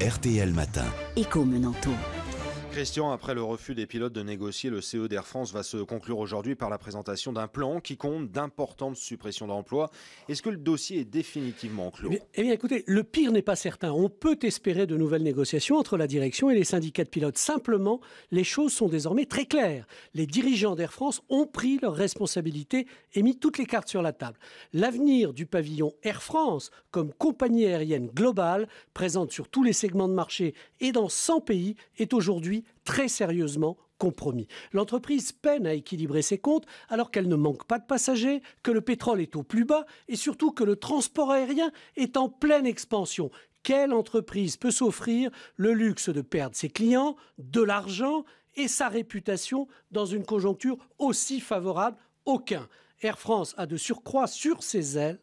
RTL Matin. Écho Menanto. Christian, après le refus des pilotes de négocier, le CE d'Air France va se conclure aujourd'hui par la présentation d'un plan qui compte d'importantes suppressions d'emplois. Est-ce que le dossier est définitivement clos eh, eh bien écoutez, le pire n'est pas certain. On peut espérer de nouvelles négociations entre la direction et les syndicats de pilotes. Simplement, les choses sont désormais très claires. Les dirigeants d'Air France ont pris leurs responsabilités et mis toutes les cartes sur la table. L'avenir du pavillon Air France comme compagnie aérienne globale, présente sur tous les segments de marché et dans 100 pays, est aujourd'hui très sérieusement compromis. L'entreprise peine à équilibrer ses comptes alors qu'elle ne manque pas de passagers, que le pétrole est au plus bas et surtout que le transport aérien est en pleine expansion. Quelle entreprise peut s'offrir le luxe de perdre ses clients, de l'argent et sa réputation dans une conjoncture aussi favorable Aucun. Air France a de surcroît sur ses ailes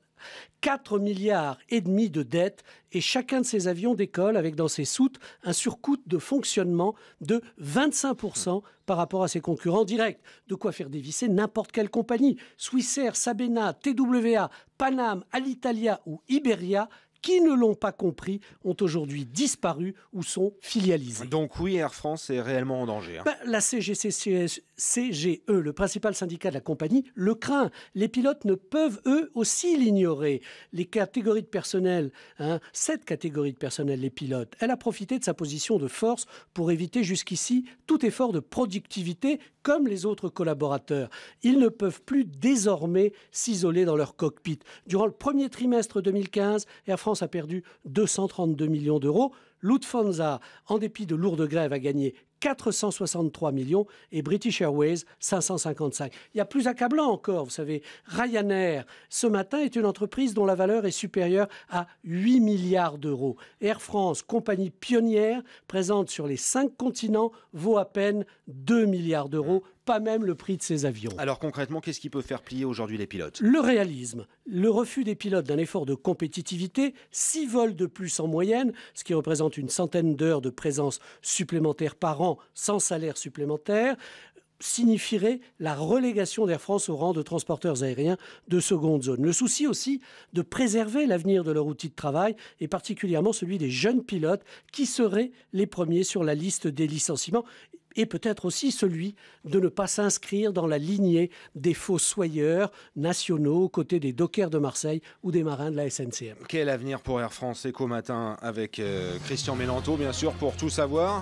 4 milliards et demi de dettes et chacun de ces avions décolle avec dans ses soutes un surcoût de fonctionnement de 25% par rapport à ses concurrents directs. De quoi faire dévisser n'importe quelle compagnie. Swissair, Sabena, TWA, Panam, Alitalia ou Iberia qui ne l'ont pas compris ont aujourd'hui disparu ou sont filialisés. Donc oui, Air France est réellement en danger. Hein. Bah, la CGCCS, CGE, le principal syndicat de la compagnie, le craint. Les pilotes ne peuvent eux aussi l'ignorer. Les catégories de personnel, hein, cette catégorie de personnel, les pilotes, elle a profité de sa position de force pour éviter jusqu'ici tout effort de productivité comme les autres collaborateurs. Ils ne peuvent plus désormais s'isoler dans leur cockpit. Durant le premier trimestre 2015, Air France a perdu 232 millions d'euros. Lufthansa, en dépit de lourdes grèves, a gagné 463 millions et British Airways 555. Il y a plus accablant encore, vous savez, Ryanair ce matin est une entreprise dont la valeur est supérieure à 8 milliards d'euros. Air France, compagnie pionnière présente sur les 5 continents, vaut à peine 2 milliards d'euros pas même le prix de ses avions. Alors concrètement, qu'est-ce qui peut faire plier aujourd'hui les pilotes Le réalisme, le refus des pilotes d'un effort de compétitivité, 6 vols de plus en moyenne, ce qui représente une centaine d'heures de présence supplémentaire par an sans salaire supplémentaire signifierait la relégation d'Air France au rang de transporteurs aériens de seconde zone. Le souci aussi de préserver l'avenir de leur outil de travail et particulièrement celui des jeunes pilotes qui seraient les premiers sur la liste des licenciements et peut-être aussi celui de ne pas s'inscrire dans la lignée des faux soyeurs nationaux aux côtés des dockers de Marseille ou des marins de la SNCM. Quel avenir pour Air France Éco matin avec euh, Christian Mélanto, bien sûr, pour tout savoir.